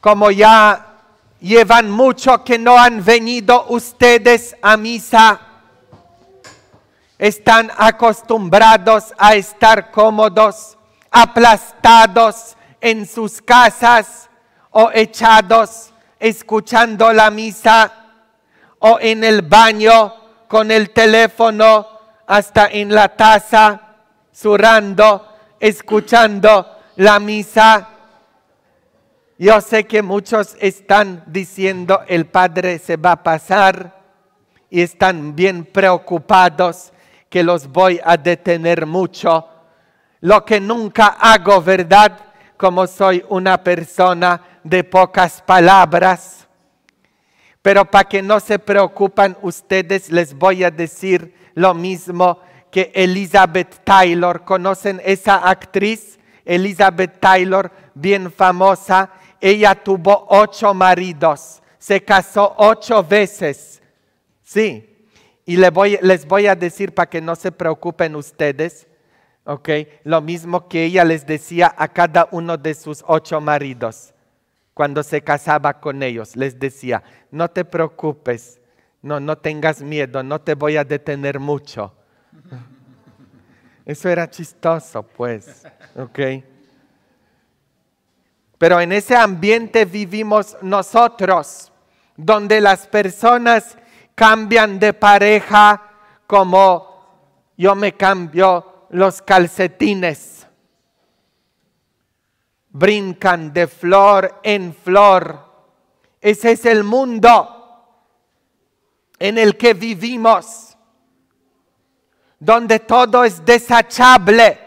Como ya llevan mucho que no han venido ustedes a misa, están acostumbrados a estar cómodos, aplastados en sus casas o echados escuchando la misa o en el baño con el teléfono hasta en la taza surrando, escuchando la misa. Yo sé que muchos están diciendo el Padre se va a pasar y están bien preocupados que los voy a detener mucho. Lo que nunca hago, ¿verdad? Como soy una persona de pocas palabras. Pero para que no se preocupan ustedes, les voy a decir lo mismo que Elizabeth Taylor. ¿Conocen esa actriz? Elizabeth Taylor, bien famosa. Ella tuvo ocho maridos, se casó ocho veces. Sí, y les voy, a decir para que no se preocupen ustedes, Lo mismo que ella les decía a cada uno de sus ocho maridos cuando se casaba con ellos. Les decía, no te preocupes, no, no tengas miedo, no te voy a detener mucho eso era chistoso, pues. ¿Ok? Pero en ese ambiente vivimos nosotros, donde las personas cambian de pareja como yo me cambio los calcetines. Brincan de flor en flor. Ese es el mundo en el que vivimos donde todo es desechable.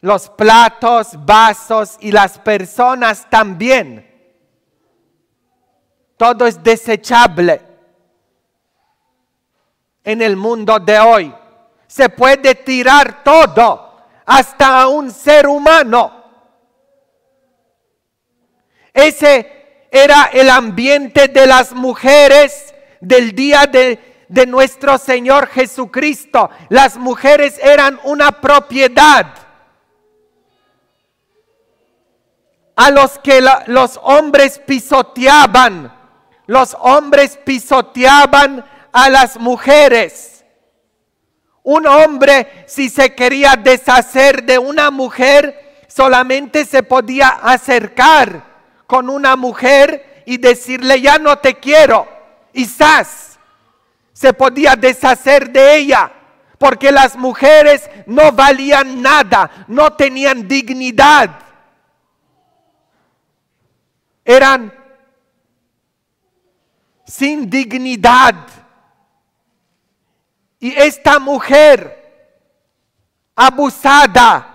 Los platos, vasos y las personas también. Todo es desechable en el mundo de hoy. Se puede tirar todo, hasta a un ser humano. Ese era el ambiente de las mujeres del día de de nuestro Señor Jesucristo. Las mujeres eran una propiedad. A los que los hombres pisoteaban, los hombres pisoteaban a las mujeres. Un hombre, si se quería deshacer de una mujer, solamente se podía acercar con una mujer y decirle, ya no te quiero. Quizás se podía deshacer de ella, porque las mujeres no valían nada, no tenían dignidad. Eran sin dignidad. Y esta mujer abusada,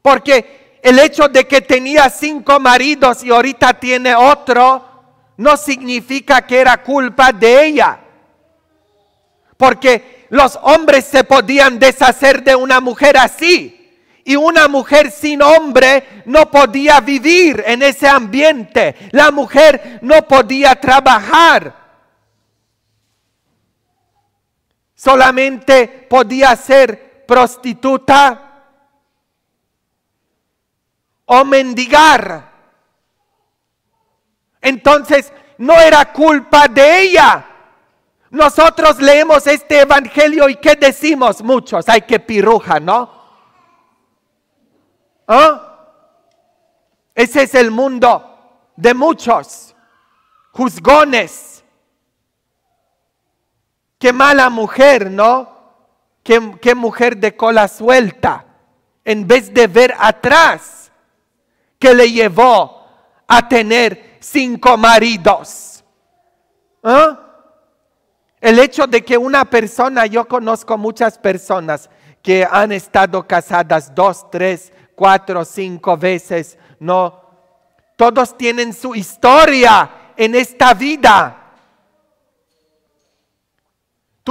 porque el hecho de que tenía cinco maridos y ahorita tiene otro, no significa que era culpa de ella. Porque los hombres se podían deshacer de una mujer así. Y una mujer sin hombre no podía vivir en ese ambiente. La mujer no podía trabajar. Solamente podía ser prostituta o mendigar. Entonces, no era culpa de ella. Nosotros leemos este evangelio y ¿qué decimos muchos? Hay que piruja, ¿no? ¿Ah? Ese es el mundo de muchos juzgones. Qué mala mujer, ¿no? Qué, qué mujer de cola suelta. En vez de ver atrás, que le llevó a tener cinco maridos. ¿Ah? El hecho de que una persona, yo conozco muchas personas que han estado casadas dos, tres, cuatro, cinco veces, no, todos tienen su historia en esta vida.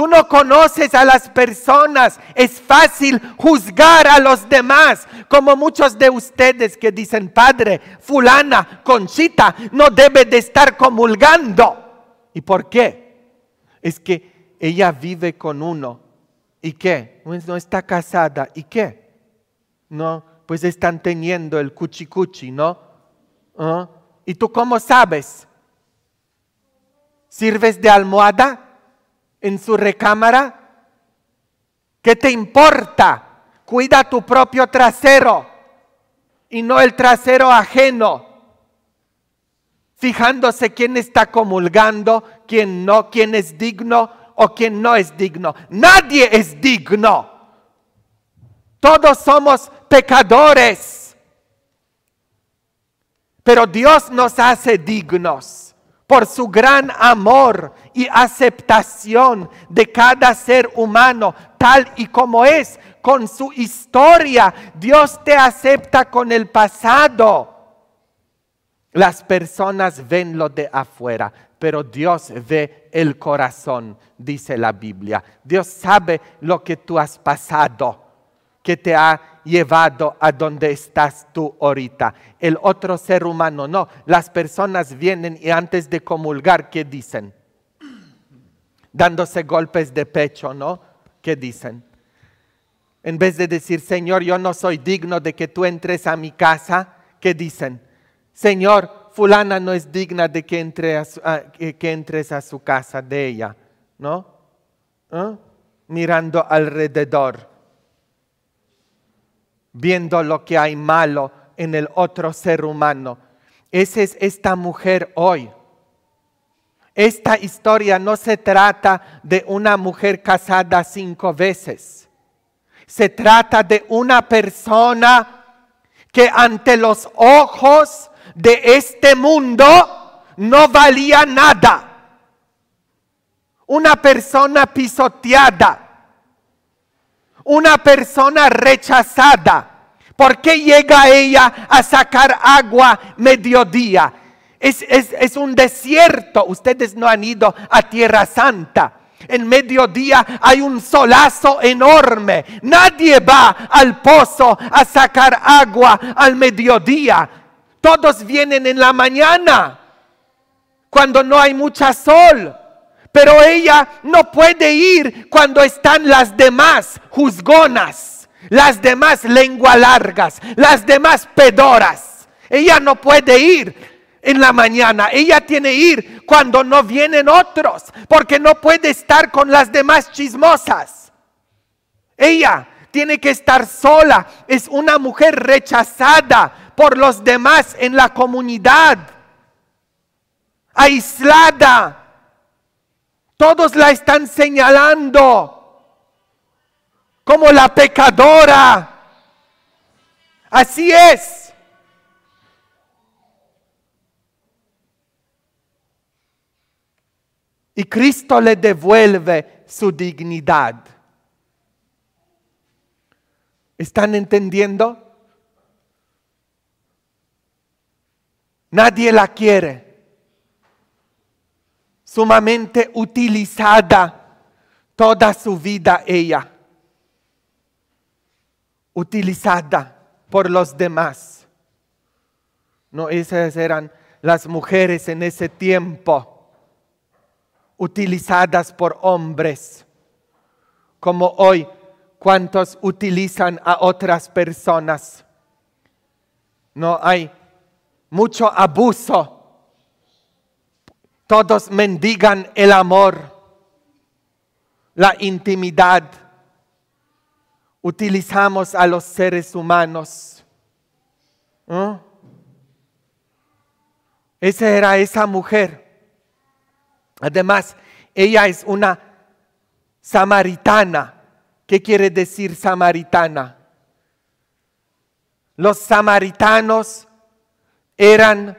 Tú no conoces a las personas. Es fácil juzgar a los demás, como muchos de ustedes que dicen, padre, fulana, conchita, no debe de estar comulgando. ¿Y por qué? Es que ella vive con uno. ¿Y qué? Pues no está casada. ¿Y qué? No, pues están teniendo el cuchicuchi, ¿no? ¿Ah? ¿Y tú cómo sabes? ¿Sirves de almohada? en su recámara? ¿Qué te importa? Cuida tu propio trasero y no el trasero ajeno. Fijándose quién está comulgando, quién no, quién es digno o quién no es digno. Nadie es digno. Todos somos pecadores. Pero Dios nos hace dignos por su gran amor y aceptación de cada ser humano tal y como es, con su historia. Dios te acepta con el pasado. Las personas ven lo de afuera, pero Dios ve el corazón, dice la Biblia. Dios sabe lo que tú has pasado, que te ha llevado a donde estás tú ahorita. El otro ser humano no. Las personas vienen y antes de comulgar, ¿qué dicen? Dándose golpes de pecho, ¿no? ¿Qué dicen? En vez de decir, Señor, yo no soy digno de que tú entres a mi casa, ¿qué dicen? Señor, fulana no es digna de que, entres a su casa de ella, ¿no? ¿Ah? Mirando alrededor viendo lo que hay malo en el otro ser humano. Esa es esta mujer hoy. Esta historia no se trata de una mujer casada cinco veces. Se trata de una persona que ante los ojos de este mundo no valía nada. Una persona pisoteada una persona rechazada, ¿por qué llega ella a sacar agua mediodía? Es, es un desierto, ustedes no han ido a Tierra Santa. En mediodía hay un solazo enorme. Nadie va al pozo a sacar agua al mediodía. Todos vienen en la mañana, cuando no hay mucha sol. Pero ella no puede ir cuando están las demás juzgonas, las demás lengua largas, las demás pedoras. Ella no puede ir en la mañana. Ella tiene que ir cuando no vienen otros, porque no puede estar con las demás chismosas. Ella tiene que estar sola. Es una mujer rechazada por los demás en la comunidad, aislada todos la están señalando como la pecadora. Así es. Y Cristo le devuelve su dignidad. ¿Están entendiendo? Nadie la quiere sumamente utilizada toda su vida ella, utilizada por los demás. No, esas eran las mujeres en ese tiempo, utilizadas por hombres, como hoy, cuantos utilizan a otras personas. No hay mucho abuso todos mendigan el amor, la intimidad. Utilizamos a los seres humanos. ¿eh? Esa era esa mujer. Además, ella es una samaritana. ¿Qué quiere decir samaritana? Los samaritanos eran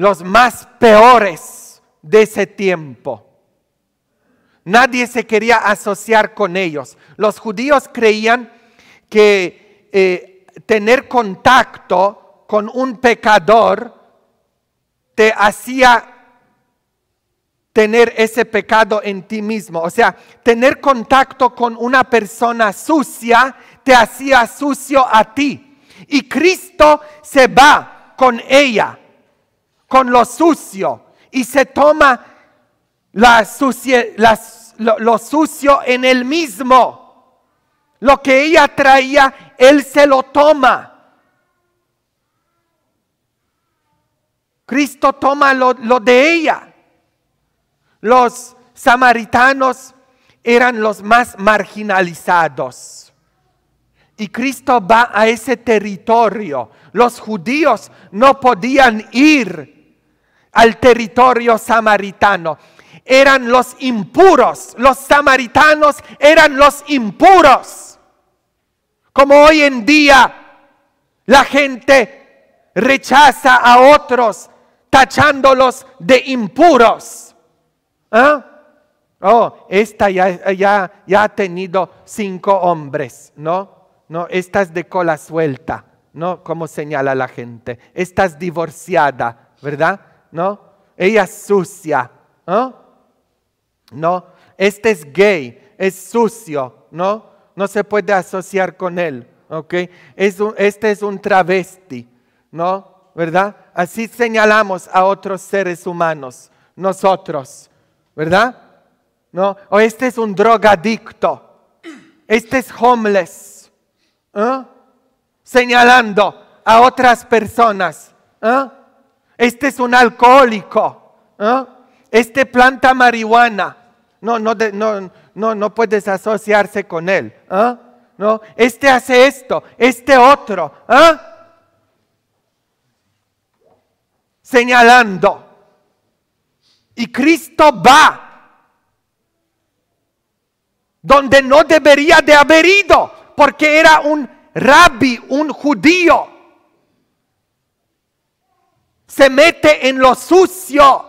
los más peores de ese tiempo. Nadie se quería asociar con ellos. Los judíos creían que eh, tener contacto con un pecador te hacía tener ese pecado en ti mismo. O sea, tener contacto con una persona sucia te hacía sucio a ti. Y Cristo se va con ella con lo sucio y se toma la lo, sucio en él mismo. Lo que ella traía, él se lo toma. Cristo toma lo, lo de ella. Los samaritanos eran los más marginalizados. Y Cristo va a ese territorio. Los judíos no podían ir al territorio samaritano. Eran los impuros, los samaritanos eran los impuros. Como hoy en día la gente rechaza a otros tachándolos de impuros. ¿Ah? Oh, esta ya, ya, ha tenido cinco hombres, ¿no? No, esta es de cola suelta, ¿no? Como señala la gente. Esta es divorciada, ¿verdad? ¿no? Ella es sucia, ¿no? Este es gay, es sucio, ¿no? No se puede asociar con él, ¿ok? este es un travesti, ¿no? ¿Verdad? Así señalamos a otros seres humanos, nosotros, ¿verdad? ¿No? O este es un drogadicto, este es homeless, ¿no? ¿eh? señalando a otras personas, ¿no? ¿eh? este es un alcohólico, este planta marihuana, no, no, no, no, puedes asociarse con él, ¿no? Este hace esto, este otro, ¿ah? Señalando. Y Cristo va donde no debería de haber ido, porque era un rabbi, un judío se mete en lo sucio.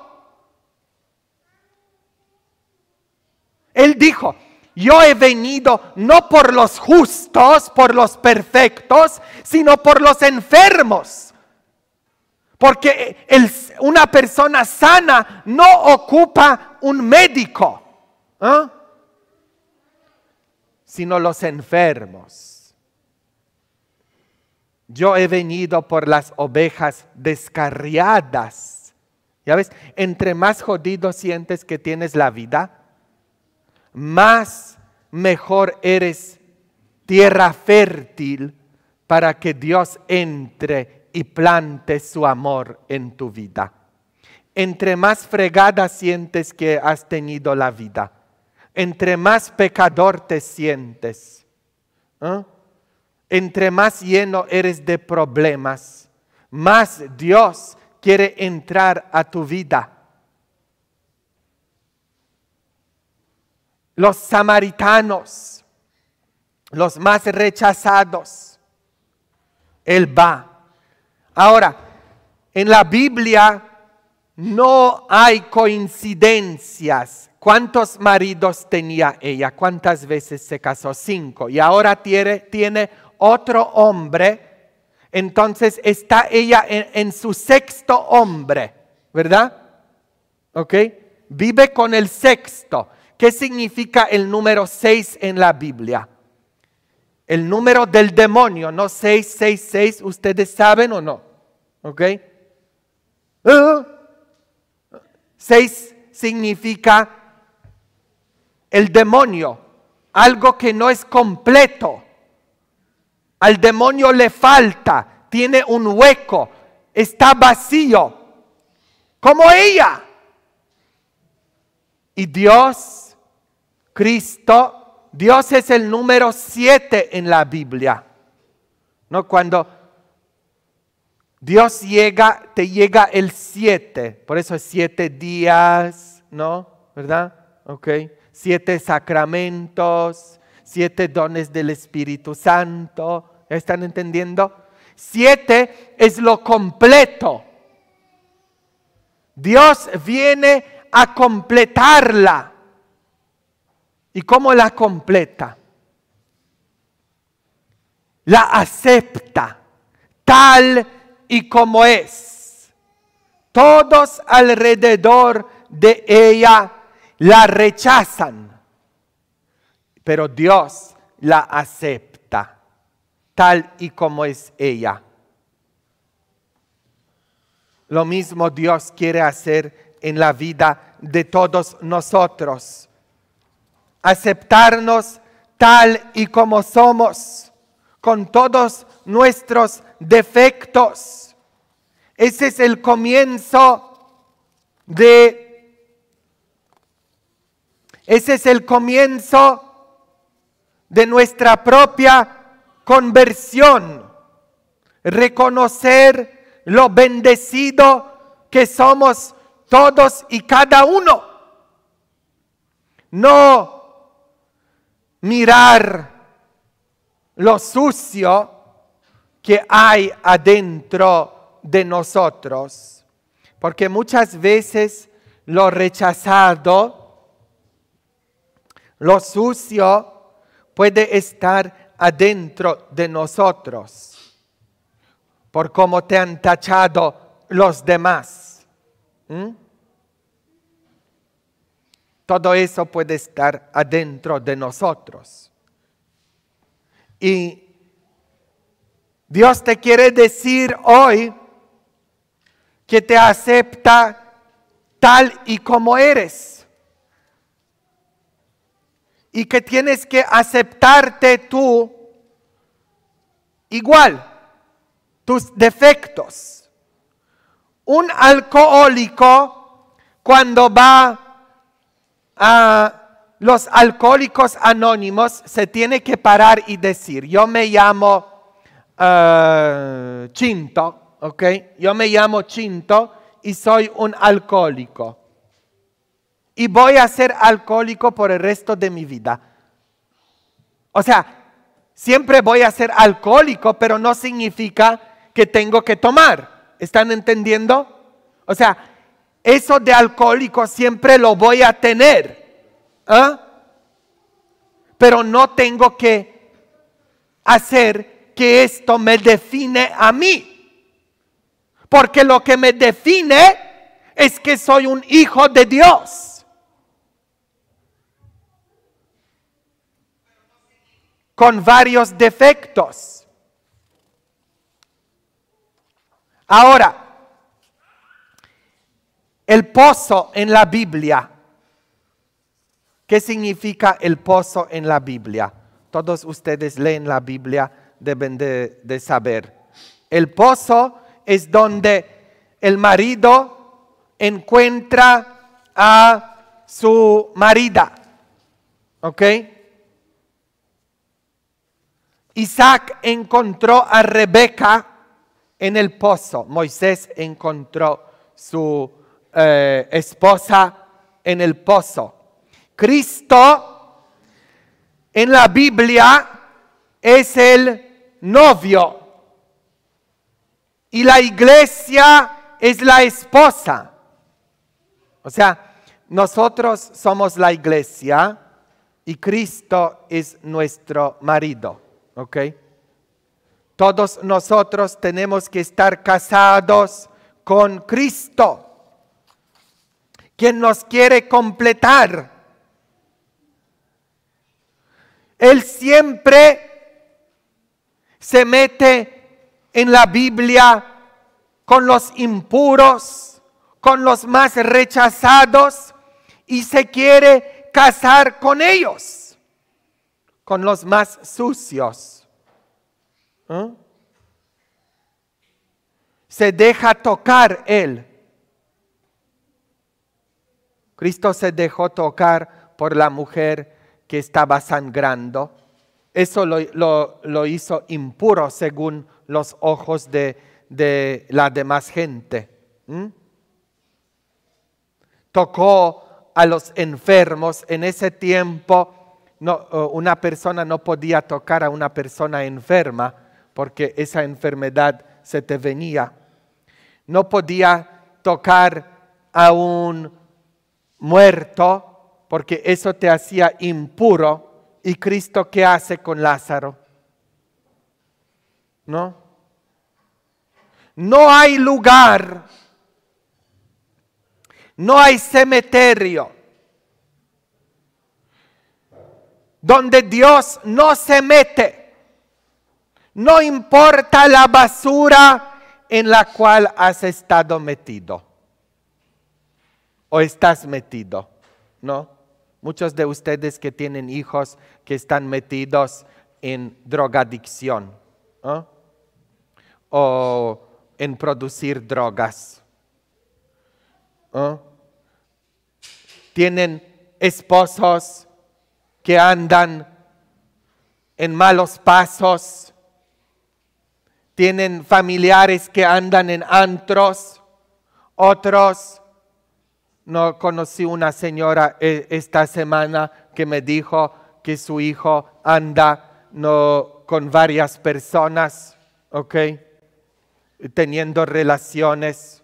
Él dijo, yo he venido no por los justos, por los perfectos, sino por los enfermos. Porque una persona sana no ocupa un médico, ¿ah? sino los enfermos. Yo he venido por las ovejas descarriadas. Ya ves, entre más jodido sientes que tienes la vida, más mejor eres tierra fértil para que Dios entre y plante su amor en tu vida. Entre más fregada sientes que has tenido la vida, entre más pecador te sientes, ¿eh? entre más lleno eres de problemas, más Dios quiere entrar a tu vida. Los samaritanos, los más rechazados, Él va. Ahora, en la Biblia no hay coincidencias. ¿Cuántos maridos tenía ella? ¿Cuántas veces se casó? Cinco. Y ahora tiene, tiene otro hombre, entonces está ella en, su sexto hombre, ¿verdad? ¿Ok? Vive con el sexto. ¿Qué significa el número seis en la Biblia? El número del demonio, no seis. ¿ustedes saben o no? ¿Ok? ¿Ah? seis significa el demonio, algo que no es completo. Al demonio le falta, tiene un hueco, está vacío, como ella. Y Dios, Cristo, Dios es el número siete en la Biblia. ¿No? Cuando Dios llega, te llega el siete, por eso es siete días, ¿no? ¿Verdad? Ok. Siete sacramentos, siete dones del Espíritu Santo, ¿Están entendiendo? Siete es lo completo. Dios viene a completarla. ¿Y cómo la completa? La acepta tal y como es. Todos alrededor de ella la rechazan, pero Dios la acepta tal y como es ella. Lo mismo Dios quiere hacer en la vida de todos nosotros. Aceptarnos tal y como somos, con todos nuestros defectos. Ese es el comienzo de... Ese es el comienzo de nuestra propia conversión, reconocer lo bendecido que somos todos y cada uno. No mirar lo sucio que hay adentro de nosotros, porque muchas veces lo rechazado, lo sucio puede estar adentro de nosotros por cómo te han tachado los demás. ¿Mm? Todo eso puede estar adentro de nosotros. Y Dios te quiere decir hoy que te acepta tal y como eres y que tienes que aceptarte tú igual, tus defectos. Un alcohólico cuando va a los alcohólicos anónimos se tiene que parar y decir, yo me llamo eh, Chinto, ¿ok? Yo me llamo Chinto y soy un alcohólico y voy a ser alcohólico por el resto de mi vida. O sea, siempre voy a ser alcohólico, pero no significa que tengo que tomar. ¿Están entendiendo? O sea, eso de alcohólico siempre lo voy a tener. ¿ah? Pero no tengo que hacer que esto me define a mí. Porque lo que me define es que soy un hijo de Dios. con varios defectos. Ahora, el pozo en la Biblia. ¿Qué significa el pozo en la Biblia? Todos ustedes leen la Biblia, deben de, saber. El pozo es donde el marido encuentra a su marida. ¿Ok? Isaac encontró a Rebeca en el pozo. Moisés encontró su eh, esposa en el pozo. Cristo en la Biblia es el novio y la iglesia es la esposa. O sea, nosotros somos la iglesia y Cristo es nuestro marido. ¿Ok? Todos nosotros tenemos que estar casados con Cristo, quien nos quiere completar. Él siempre se mete en la Biblia con los impuros, con los más rechazados y se quiere casar con ellos con los más sucios. ¿Ah? Se deja tocar Él. Cristo se dejó tocar por la mujer que estaba sangrando. Eso lo, hizo impuro según los ojos de, la demás gente. ¿Mm? Tocó a los enfermos en ese tiempo no, eh, una persona no podía tocar a una persona enferma porque esa enfermedad se te venía. No podía tocar a un muerto porque eso te hacía impuro. ¿Y Cristo qué hace con Lázaro? ¿No? No hay lugar, no hay cementerio donde Dios no se mete. No importa la basura en la cual has estado metido o estás metido, ¿no? Muchos de ustedes que tienen hijos que están metidos en drogadicción o en producir drogas. Tienen esposos que andan en malos pasos, tienen familiares que andan en antros, otros. No conocí una señora eh, esta semana que me dijo que su hijo anda con varias personas, ¿ok? Teniendo relaciones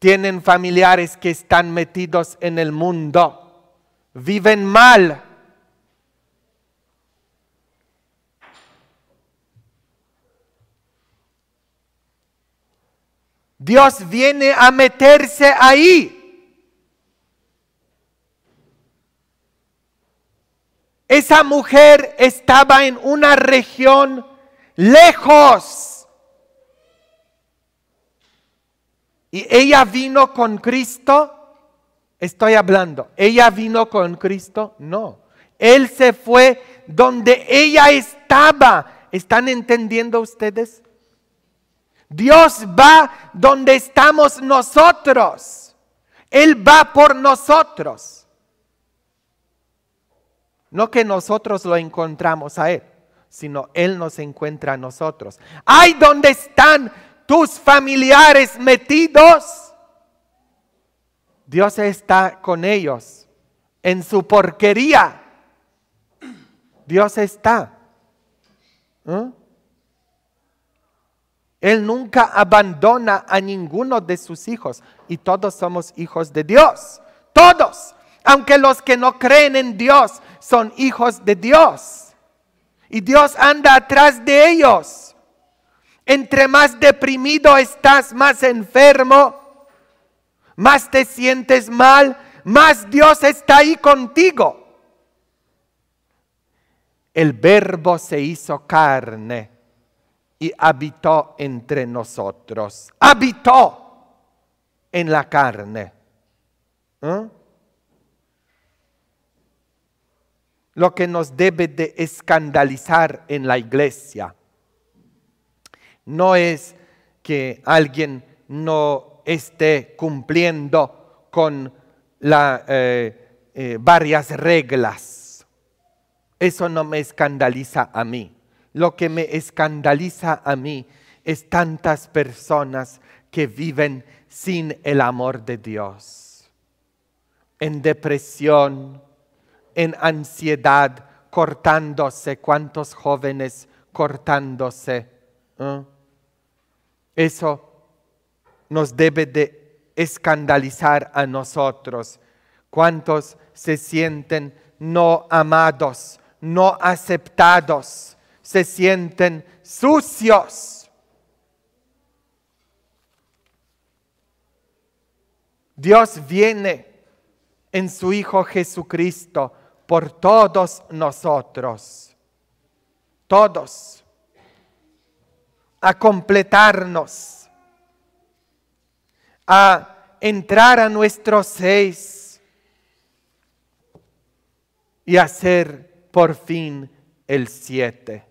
tienen familiares que están metidos en el mundo, viven mal. Dios viene a meterse ahí. Esa mujer estaba en una región lejos. Y ella vino con Cristo. Estoy hablando. ¿Ella vino con Cristo? No. Él se fue donde ella estaba. ¿Están entendiendo ustedes? Dios va donde estamos nosotros. Él va por nosotros. No que nosotros lo encontramos a Él, sino Él nos encuentra a nosotros. Ay, donde están tus familiares metidos, Dios está con ellos en su porquería. Dios está. ¿eh? Él nunca abandona a ninguno de sus hijos y todos somos hijos de Dios. Todos, aunque los que no creen en Dios son hijos de Dios. Y Dios anda atrás de ellos entre más deprimido estás, más enfermo, más te sientes mal, más Dios está ahí contigo. El verbo se hizo carne y habitó entre nosotros. Habitó en la carne. ¿Eh? Lo que nos debe de escandalizar en la iglesia no es que alguien no esté cumpliendo con eh, eh, varias reglas. Eso no me escandaliza a mí. Lo que me escandaliza a mí es tantas personas que viven sin el amor de Dios, en depresión, en ansiedad, cortándose, cuántos jóvenes cortándose Ah. Eso nos debe de escandalizar a nosotros. ¿Cuántos se sienten no amados, no aceptados? Se sienten sucios. Dios viene en su Hijo Jesucristo por todos nosotros. Todos a completarnos, a entrar a nuestros seis y hacer por fin el siete.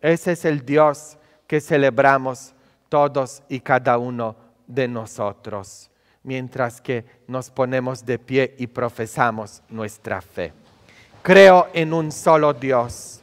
Ese es el Dios que celebramos todos y cada uno de nosotros, mientras que nos ponemos de pie y profesamos nuestra fe. Creo en un solo Dios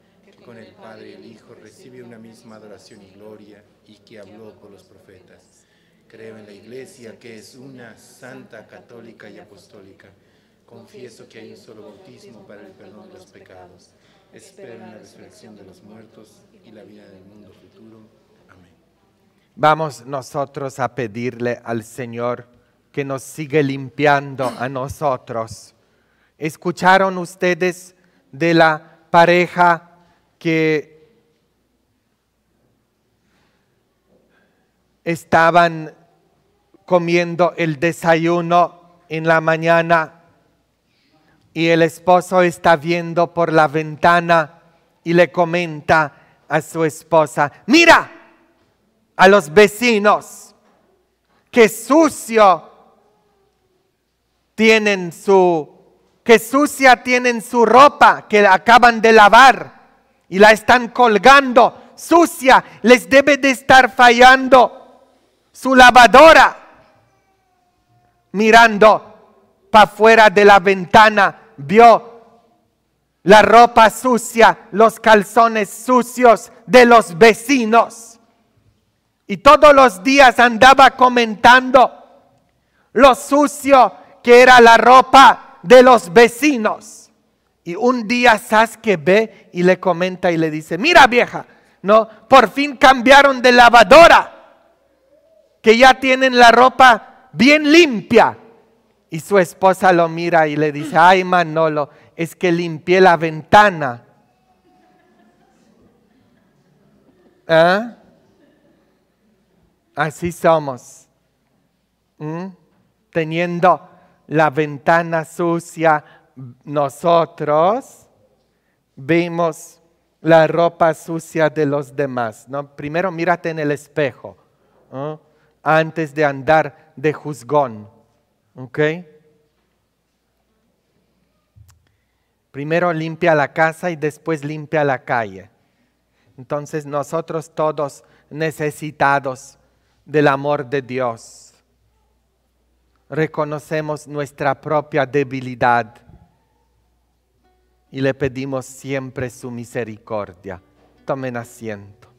con el Padre y el Hijo recibe una misma adoración y gloria y que habló por los profetas. Creo en la Iglesia que es una santa, católica y apostólica. Confieso que hay un solo bautismo para el perdón de los pecados. Espero en la resurrección de los muertos y la vida del mundo futuro. Amén. Vamos nosotros a pedirle al Señor que nos siga limpiando a nosotros. ¿Escucharon ustedes de la pareja que estaban comiendo el desayuno en la mañana y el esposo está viendo por la ventana y le comenta a su esposa, mira a los vecinos, qué sucio tienen su, qué sucia tienen su ropa que acaban de lavar y la están colgando, sucia, les debe de estar fallando su lavadora, mirando para fuera de la ventana, vio la ropa sucia, los calzones sucios de los vecinos. Y todos los días andaba comentando lo sucio que era la ropa de los vecinos. Y un día Sasuke ve y le comenta y le dice, mira vieja, no, por fin cambiaron de lavadora, que ya tienen la ropa bien limpia. Y su esposa lo mira y le dice, ay Manolo, es que limpié la ventana. ¿Ah? Así somos, teniendo la ventana sucia, nosotros vemos la ropa sucia de los demás. Primero mírate en el espejo antes de andar de juzgón. Primero limpia la casa y después limpia la calle. Entonces nosotros todos necesitados del amor de Dios reconocemos nuestra propia debilidad y le pedimos siempre su misericordia. Tomen asiento.